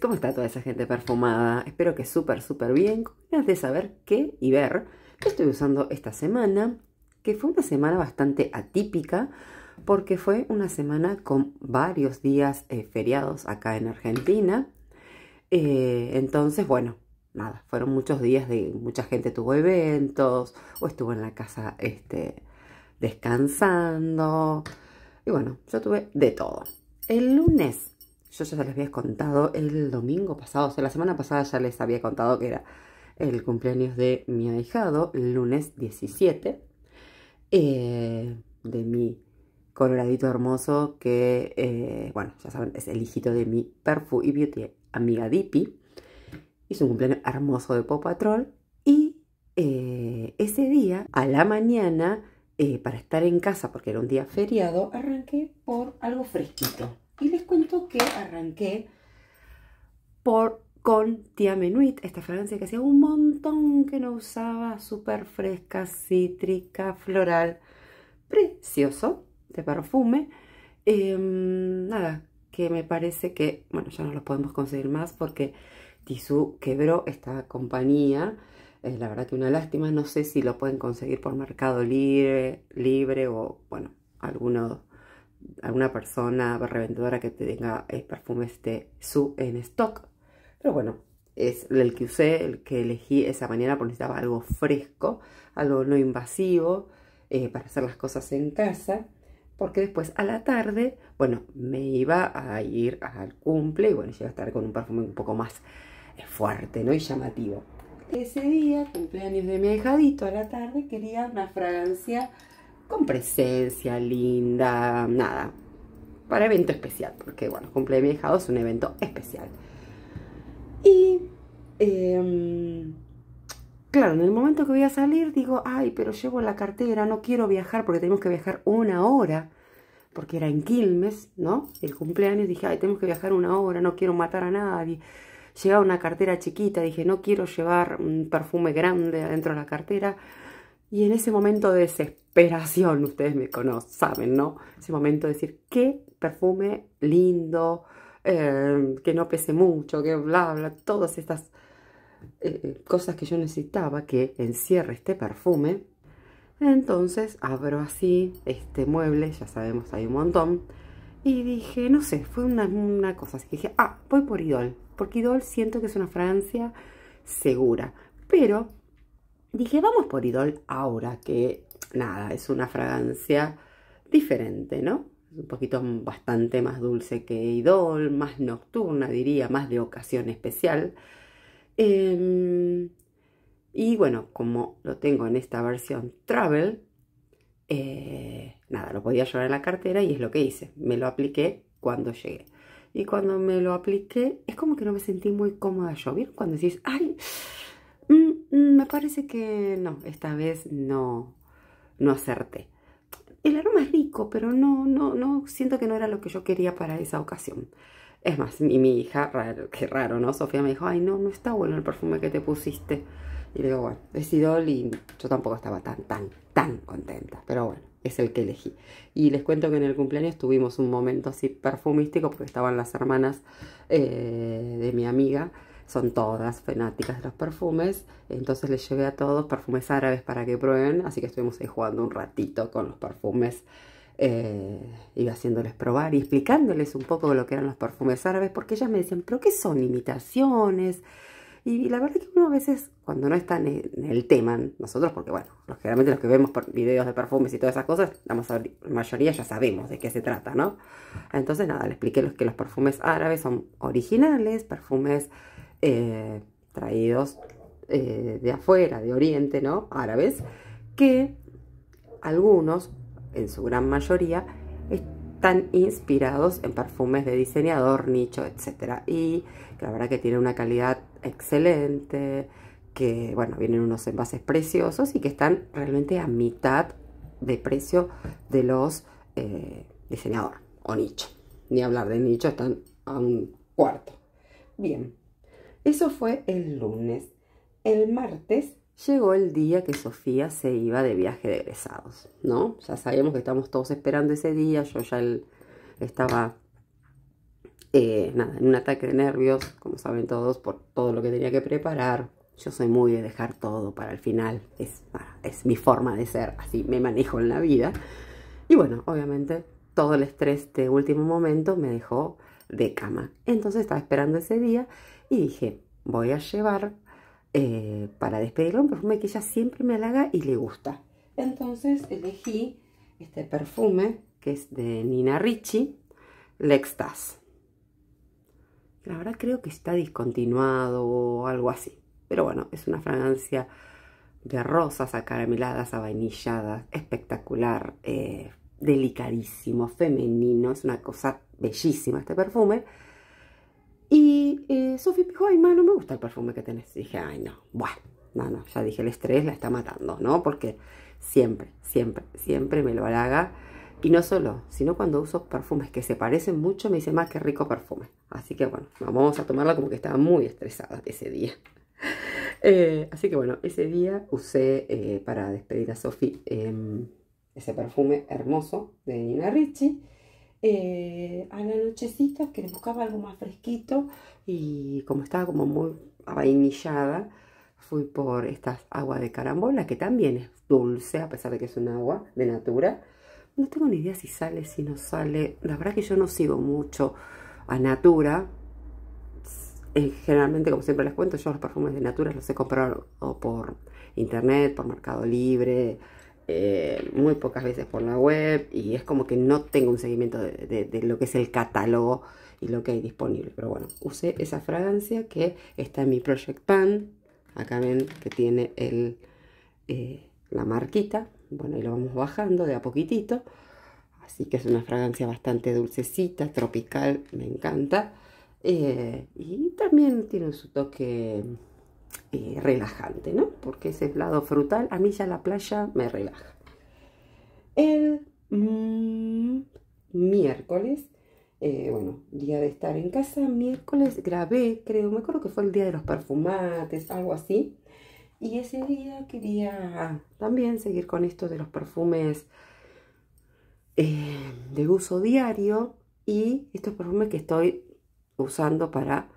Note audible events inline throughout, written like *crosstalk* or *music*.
¿cómo está toda esa gente perfumada? Espero que súper, súper bien. Con de saber qué y ver qué estoy usando esta semana, que fue una semana bastante atípica, porque fue una semana con varios días eh, feriados acá en Argentina. Eh, entonces, bueno, nada, fueron muchos días de mucha gente tuvo eventos o estuvo en la casa este, descansando. Y bueno, yo tuve de todo. El lunes yo ya se les había contado el domingo pasado, o sea, la semana pasada ya les había contado que era el cumpleaños de mi ahijado, el lunes 17, eh, de mi coloradito hermoso que, eh, bueno, ya saben, es el hijito de mi perfu y beauty amiga Dipi. Hizo un cumpleaños hermoso de Popatrol Patrol y eh, ese día, a la mañana, para estar en casa, porque era un día feriado, arranqué por algo fresquito. Y les cuento que arranqué por, con Tía Menuit, esta fragancia que hacía un montón que no usaba, súper fresca, cítrica, floral, precioso, de perfume. Em, nada, que me parece que, bueno, ya no lo podemos conseguir más porque Tisu quebró esta compañía. Es la verdad que una lástima, no sé si lo pueden conseguir por Mercado Libre, libre o, bueno, alguno alguna persona revendedora que tenga eh, perfume este su en stock. Pero bueno, es el que usé, el que elegí esa mañana porque necesitaba algo fresco, algo no invasivo eh, para hacer las cosas en casa. Porque después a la tarde, bueno, me iba a ir al cumple y bueno, iba a estar con un perfume un poco más eh, fuerte, ¿no? Y llamativo. Ese día, cumpleaños de mi ahijadito a la tarde, quería una fragancia con presencia linda, nada. Para evento especial, porque bueno, cumple de mi es un evento especial. Y, em, claro, en el momento que voy a salir digo, ay, pero llevo la cartera, no quiero viajar porque tenemos que viajar una hora. Porque era en Quilmes, ¿no? El cumpleaños dije, ay, tenemos que viajar una hora, no quiero matar a nadie. Llegaba una cartera chiquita, dije, no quiero llevar un perfume grande adentro de la cartera y en ese momento de desesperación, ustedes me conocen, saben, ¿no? Ese momento de decir, qué perfume lindo, eh, que no pese mucho, que bla, bla, todas estas eh, eh, cosas que yo necesitaba que encierre este perfume. Entonces abro así este mueble, ya sabemos, hay un montón. Y dije, no sé, fue una, una cosa. Así dije, ah, voy por Idol. Porque Idol siento que es una Francia segura. Pero dije, vamos por Idol ahora, que nada, es una fragancia diferente, ¿no? un poquito bastante más dulce que Idol, más nocturna diría, más de ocasión especial. Em, y bueno, como lo tengo en esta versión Travel, eh, nada, lo podía llevar en la cartera y es lo que hice. Me lo apliqué cuando llegué. Y cuando me lo apliqué, es como que no me sentí muy cómoda. Yo, ¿vieron? Cuando decís, ay, Mm, mm, me parece que no, esta vez no, no acerté. El aroma es rico, pero no, no, no, siento que no era lo que yo quería para esa ocasión. Es más, mi, mi hija, qué raro, ¿no? Sofía me dijo, ay, no, no está bueno el perfume que te pusiste. Y le digo, bueno, es idol y yo tampoco estaba tan, tan, tan contenta. Pero bueno, es el que elegí. Y les cuento que en el cumpleaños tuvimos un momento así perfumístico porque estaban las hermanas eh, de mi amiga son todas fanáticas de los perfumes, entonces les llevé a todos perfumes árabes para que prueben, así que estuvimos ahí jugando un ratito con los perfumes, eh, y iba haciéndoles probar y explicándoles un poco lo que eran los perfumes árabes, porque ellas me decían, pero ¿qué son imitaciones? Y, la verdad es que uno a veces, cuando no están en el tema, nosotros, porque bueno, generalmente los que vemos videos de perfumes y todas esas cosas, la mayoría ya sabemos de qué se trata, ¿no? Entonces, nada, les expliqué los, que los perfumes árabes son originales, perfumes eh, traídos eh, de afuera, de Oriente, ¿no? Árabes, que algunos, en su gran mayoría, están inspirados en perfumes de diseñador, nicho, etc. Y que la verdad que tienen una calidad excelente, que, bueno, vienen unos envases preciosos y que están realmente a mitad de precio de los eh, diseñador o nicho. Ni hablar de nicho, están a un cuarto. Bien, eso fue el lunes. El martes llegó el día que Sofía se iba de viaje de egresados, ¿no? Ya sabíamos que estamos todos esperando ese día, yo ya estaba eh, en un ataque de nervios, como saben todos, por todo lo que tenía que preparar. Yo soy muy de dejar todo para el final, es, ah, es mi forma de ser, así me manejo en la vida. Y bueno, obviamente todo el estrés de último momento me dejó de cama. Entonces estaba esperando ese día y dije, voy a llevar eh, para despedirlo un perfume que ella siempre me halaga y le gusta. Entonces elegí este perfume que es de Nina Ricci, Lextas. La verdad creo que está discontinuado o algo así. Pero bueno, es una fragancia de rosas acarameladas, avainilladas, espectacular, eh, delicadísimo, femenino. Es una cosa bellísima este perfume eh, Sofi dijo, ay, no me gusta el perfume que tenés. dije, ay, no, bueno, no, no, ya dije, el estrés la está matando, ¿no? Porque siempre, siempre, siempre me lo halaga. Y no solo, sino cuando uso perfumes que se parecen mucho, me dice, más que rico perfume. Así que bueno, vamos a tomarla como que estaba muy estresada ese día. *laughs* Eh, así que bueno, ese día usé eh, para despedir a Sofi em, ese perfume hermoso de Nina Ricci. Eh, a la nochecita que le buscaba algo más fresquito, y como estaba como muy avainillada, fui por esta agua de carambola, que también es dulce, a pesar de que es un agua de natura. No tengo ni idea si sale, si no sale. La verdad que yo no sigo mucho a natura. Eh, generalmente, como siempre les cuento, yo los perfumes de natura los he comprado por internet, por Mercado Libre, eh, muy pocas veces por la web y es como que no tengo un seguimiento de lo que es el catálogo y lo que hay disponible. Pero bueno, usé esa fragancia que está en mi Project Pan. Acá ven que tiene el, eh, la marquita. Bueno, y lo vamos bajando de a poquitito. Así que es una fragancia bastante dulcecita, tropical, me encanta. Eh, y también tiene su toque eh, relajante, ¿no? Porque ese lado frutal, a mí ya la playa me relaja. El mm, miércoles eh, bueno, día de estar en casa, miércoles grabé, creo, me acuerdo que fue el día de los perfumates, algo así. Y ese día quería también seguir con esto de los perfumes eh, de uso diario y estos perfumes que estoy usando para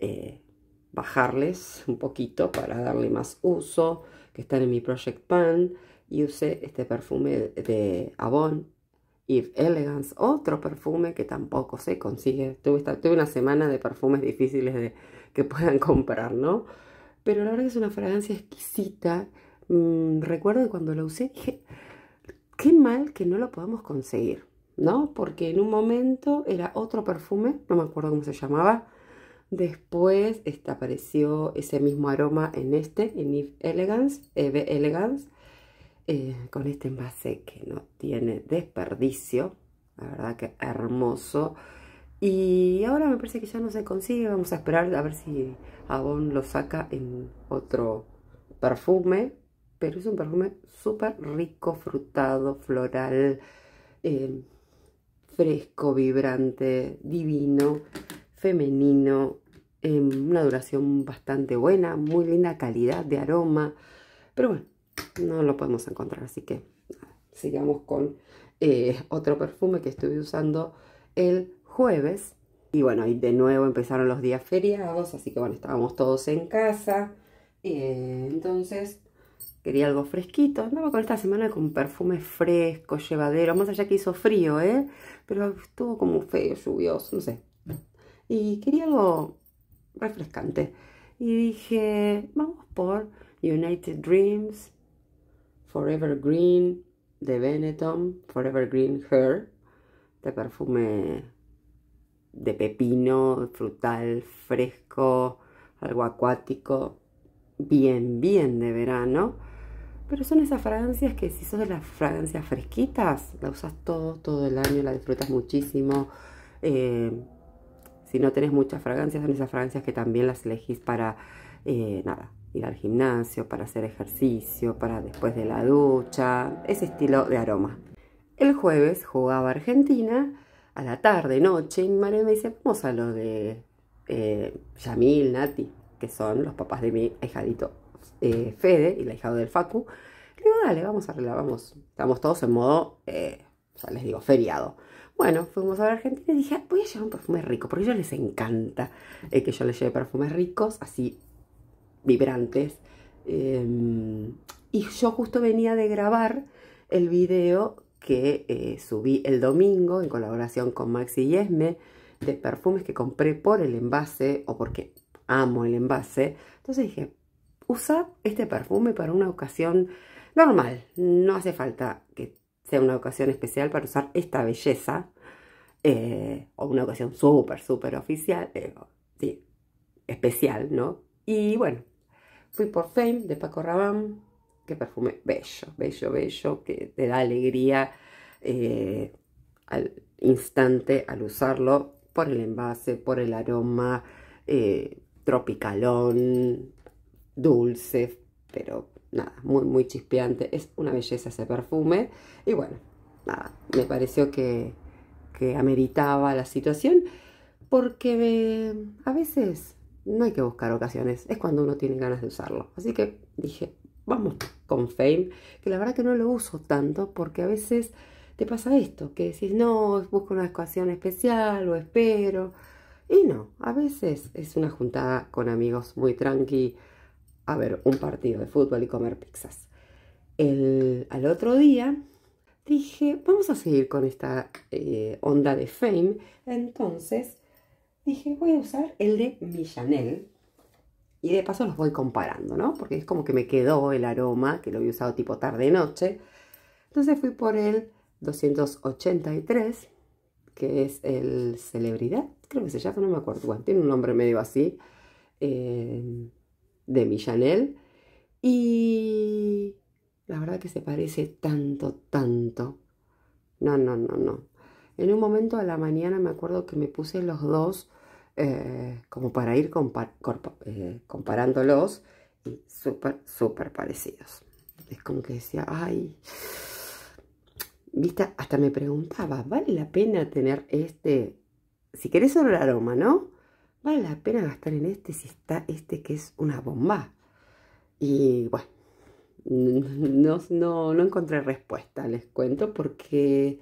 eh, bajarles un poquito, para darle más uso, que están en mi Project Pan. Y usé este perfume de Avon If Elegance, otro perfume que tampoco se consigue. Tuve, una semana de perfumes difíciles de, que *laughs* puedan comprar, ¿no? Pero la verdad es una fragancia exquisita. Mm, recuerdo cuando lo usé dije, qué mal que no lo podamos conseguir, ¿no? Porque en un momento era otro perfume, no me acuerdo cómo se llamaba. Después apareció ese mismo aroma en este, en If Elegance, Eve Elegance eh, con este envase que no tiene desperdicio, la verdad que hermoso. Y ahora me parece que ya no se consigue, vamos a esperar a ver si Avon lo saca en otro perfume, pero es un perfume súper rico, frutado, floral, eh, fresco, vibrante, divino, femenino, em, una duración bastante buena, muy linda calidad de aroma, pero bueno, no lo podemos encontrar. Así que sigamos con eh, otro perfume que estuve usando el jueves. Y bueno, ahí de nuevo empezaron los días feriados, así que bueno, estábamos todos en casa. Eh, entonces quería algo fresquito. Andaba con esta semana con perfume fresco, llevadero, más allá que hizo frío, ¿eh? Pero estuvo como feo, lluvioso, no sé. Y quería algo refrescante. Y dije, vamos por United Dreams Forever Green de Benetton, Forever Green Hair, de perfume de pepino, frutal, fresco, algo acuático, bien, bien de verano. Pero son esas fragancias que si sos de las fragancias fresquitas, la usas todo, todo el año, la disfrutas muchísimo. Eh, si no tenés muchas fragancias, son esas fragancias que también las elegís para, eh, nada, ir al gimnasio, para hacer ejercicio, para después de la ducha, ese estilo de aroma. El jueves jugaba Argentina, a la tarde, noche, y mi me dice, vamos a lo de eh, Yamil, Nati, que son los papás de mi hijadito eh, Fede y la hijado del Facu. Le digo, dale, vamos a arreglar, vamos. Estamos todos en modo, eh, ya les digo, feriado. Bueno, fuimos a Argentina y dije, voy a llevar un perfume rico, porque a ellos les encanta que yo les lleve perfumes ricos, así vibrantes. Em, y yo justo venía de grabar el video que eh, subí el domingo en colaboración con Maxi Yesme de perfumes que compré por el envase o porque amo el envase. Entonces dije, usa este perfume para una ocasión normal. No hace falta que sea una ocasión especial para usar esta belleza. Eh, o una ocasión súper, súper oficial. Eh, sí, especial, ¿no? Y bueno, Fui por Fame de Paco Rabanne. Qué perfume bello, bello, bello, que te da alegría eh, al instante al usarlo por el envase, por el aroma, eh, tropicalón, dulce, pero nada, muy, muy chispeante. Es una belleza ese perfume. Y bueno, nada, me pareció que, que ameritaba la situación porque eh, a veces no hay que buscar ocasiones, es cuando uno tiene ganas de usarlo. Así que dije, vamos con Fame, que la verdad que no lo uso tanto porque a veces te pasa esto, que decís, no, busco una ocasión especial o espero. Y no, a veces es una juntada con amigos muy tranqui a ver un partido de fútbol y comer pizzas. al otro día dije, vamos a seguir con esta eh, onda de fame. Entonces dije, voy a usar el de millanel Y de paso los voy comparando, ¿no? Porque es como que me quedó el aroma, que lo había usado tipo tarde-noche. Entonces fui por el 283, que es el Celebridad, creo que se llama, no me acuerdo. tiene un nombre medio así, eh, de millanel Y la verdad que se parece tanto, tanto. No, no, no, no. En un momento a la mañana me acuerdo que me puse los dos eh, como para ir comparando eh, comparándolos, súper, súper parecidos. Es como que decía, ay, Viste, hasta me preguntaba, ¿vale la pena tener este? Si querés solo el aroma, ¿no? ¿Vale la pena gastar en este si está este que es una bomba? Y bueno, no, no, no encontré respuesta, les cuento, porque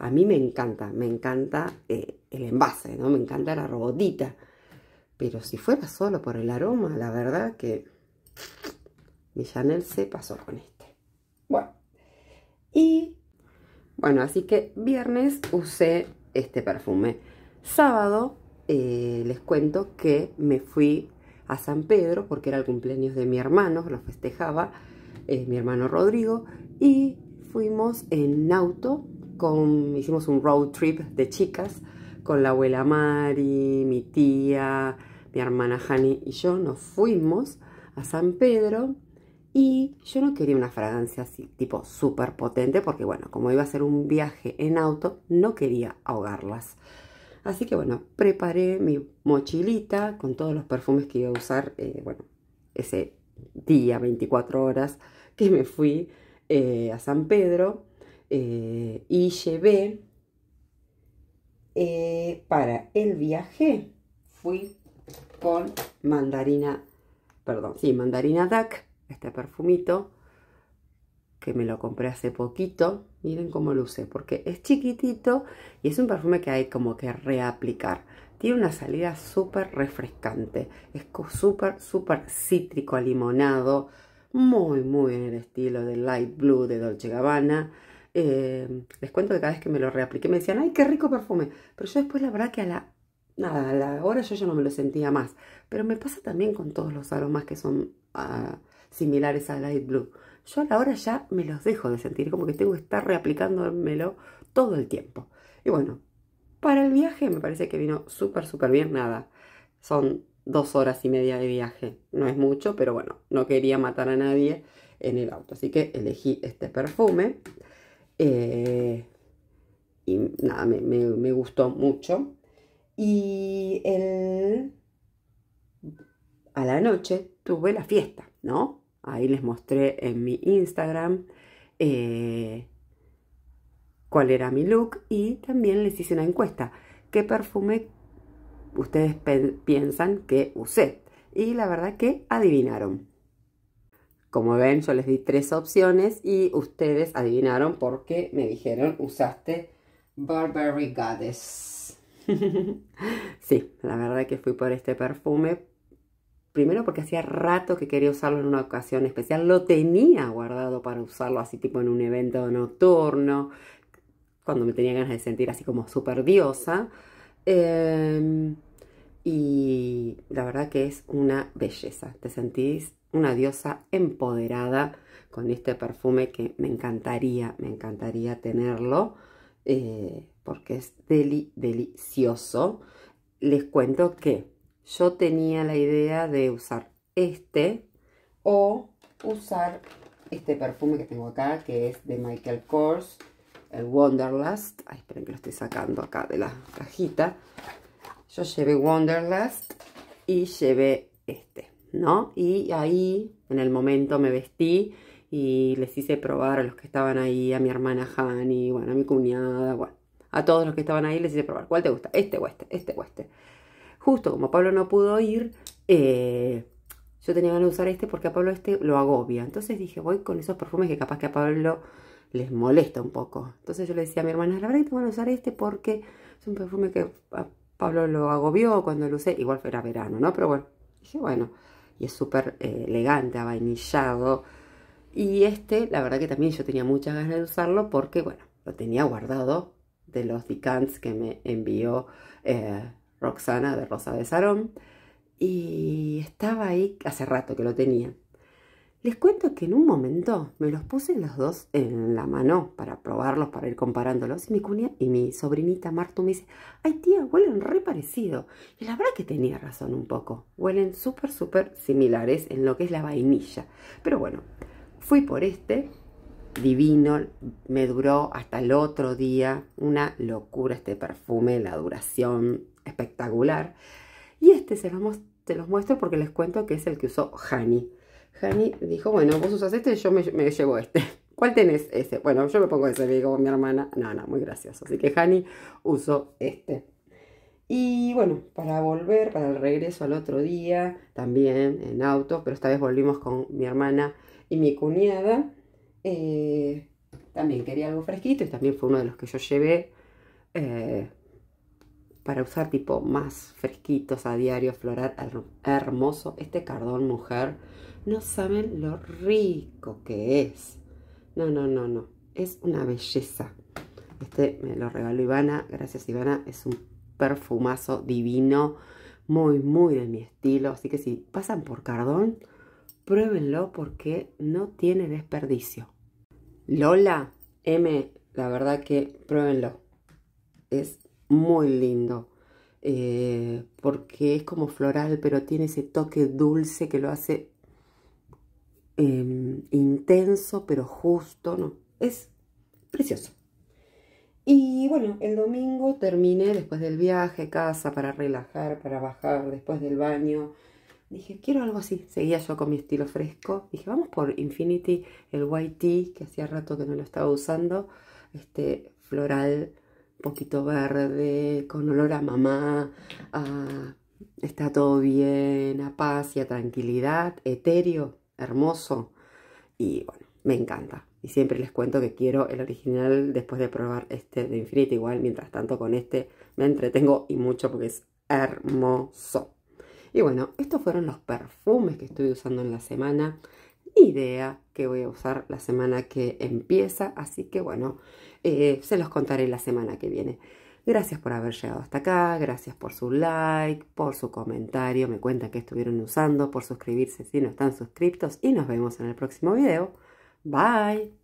a mí me encanta, me encanta eh, el envase, ¿no? Me encanta la robotita. Pero si fuera solo por el aroma, la verdad que mi Chanel se pasó con este. Bueno, y bueno, así que viernes usé este perfume. Sábado eh, les cuento que me fui a San Pedro porque era el cumpleaños de mi hermano, lo festejaba eh, mi hermano Rodrigo, y fuimos en auto hicimos un road trip de chicas con la abuela Mari, mi tía, mi hermana Hani y yo nos fuimos a San Pedro y yo no quería una fragancia así, tipo súper potente, porque bueno, como iba a ser un viaje en auto, no quería ahogarlas. Así que bueno, preparé mi mochilita con todos los perfumes que iba a usar, eh, bueno, ese día, 24 horas que me fui eh, a San Pedro. Eh, y llevé eh, para el viaje fui con mandarina, perdón, sí, mandarina Duck este perfumito, que me lo compré hace poquito. Miren cómo usé porque es chiquitito y es un perfume que hay como que reaplicar. Tiene una salida súper refrescante, es súper, súper cítrico, limonado, muy, muy en el estilo del light blue de Dolce Gabbana eh, les cuento que cada vez que me lo reapliqué me decían, ay, qué rico perfume. Pero yo después la verdad que a la, nada, a la hora yo ya no me lo sentía más. Pero me pasa también con todos los aromas que son ah, similares a Light Blue. Yo a la hora ya me los dejo de sentir, como que tengo que estar reaplicándomelo todo el tiempo. Y bueno, para el viaje me parece que vino súper, súper bien. Nada, son dos horas y media de viaje. No es mucho, pero bueno, no quería matar a nadie en el auto. Así que elegí este perfume. Eh, y nada, me, gustó mucho. Y a la noche tuve la fiesta, ¿no? Ahí les mostré en mi Instagram eh, cuál era mi look y también les hice una encuesta. ¿Qué perfume ustedes piensan que usé? Y la verdad que adivinaron. Como ven, yo les di tres opciones y ustedes adivinaron por qué me dijeron usaste Burberry Goddess. *laughs* sí, la verdad que fui por este perfume. Primero porque hacía rato que quería usarlo en una ocasión especial. Lo tenía guardado para usarlo así tipo en un evento nocturno, cuando me tenía ganas de sentir así como super diosa. Em, y la verdad que es una belleza. Te sentís una diosa empoderada con este perfume que me encantaría, me encantaría tenerlo eh, porque es deli, delicioso. Les cuento que yo tenía la idea de usar este o usar este perfume que tengo acá que es de Michael Kors, el Wonderlust. Ay, esperen que lo estoy sacando acá de la cajita. Yo llevé Wonderlust y llevé este. ¿no? Y ahí, en el momento, me vestí y les hice probar a los que estaban ahí, a mi hermana Hani, bueno, a mi cuñada, bueno, a todos los que estaban ahí les hice probar. ¿Cuál te gusta? Este o este, este o este. Justo como Pablo no pudo ir, eh, yo tenía ganas de usar este porque a Pablo este lo agobia. Entonces dije, voy con esos perfumes que capaz que a Pablo les molesta un poco. Entonces yo le decía a mi hermana, la verdad que te van a usar este porque es un perfume que a Pablo lo agobió cuando lo usé. Igual era verano, ¿no? Pero bueno, dije, bueno y es súper eh, elegante, avainillado. Y este, la verdad que también yo tenía muchas ganas de usarlo porque, bueno, lo tenía guardado de los decants que me envió eh, Roxana de Rosa de Sarón. Y estaba ahí hace rato que lo tenía. Les cuento que en un momento me los puse los dos en la mano para probarlos, para ir comparándolos. Y mi cuña y mi sobrinita Martu me dice, ay tía, huelen re parecido. Y la verdad que tenía razón un poco. Huelen súper, súper similares en lo que es la vainilla. Pero bueno, fui por este, divino, me duró hasta el otro día. Una locura este perfume, la duración espectacular. Y este se los, se los muestro porque les cuento que es el que usó Hani Hani dijo, bueno, vos usas este, yo me, llevo este. *laughs* ¿Cuál tenés ese? Bueno, yo me pongo ese, me digo mi hermana. No, no, muy gracioso. Así que Hani usó este. Y bueno, para volver, para el regreso al otro día, también en auto, pero esta vez volvimos con mi hermana y mi cuñada. Eh, también quería algo fresquito y también fue uno de los que yo llevé. Eh, para usar tipo más fresquitos a diario, floral hermoso. Este cardón mujer, no saben lo rico que es. No, no, no, no. Es una belleza. Este me lo regaló Ivana. Gracias Ivana. Es un perfumazo divino. Muy, muy de mi estilo. Así que si pasan por cardón, pruébenlo porque no tiene desperdicio. Lola M, la verdad que pruébenlo. Es muy lindo. Eh, porque es como floral, pero tiene ese toque dulce que lo hace em, intenso, pero justo, ¿no? Es precioso. Y bueno, el domingo terminé después del viaje, casa, para relajar, para bajar, después del baño. Dije, quiero algo así. Seguía yo con mi estilo fresco. Dije, vamos por Infinity, el white tea, que hacía rato que no lo estaba usando. Este floral, poquito verde, con olor a mamá, está todo bien, a paz y a tranquilidad, etéreo, hermoso. Y bueno, me encanta. Y siempre les cuento que quiero el original después de probar este de Infinite Igual, mientras tanto, con este me entretengo y mucho porque es hermoso. Y bueno, estos fueron los perfumes que estoy usando en la semana. Idea que voy a usar la semana que empieza. Así que bueno, eh, se los contaré la semana que viene. Gracias por haber llegado hasta acá, gracias por su like, por su comentario, me cuentan que estuvieron usando, por suscribirse si no están suscriptos y nos vemos en el próximo video. Bye.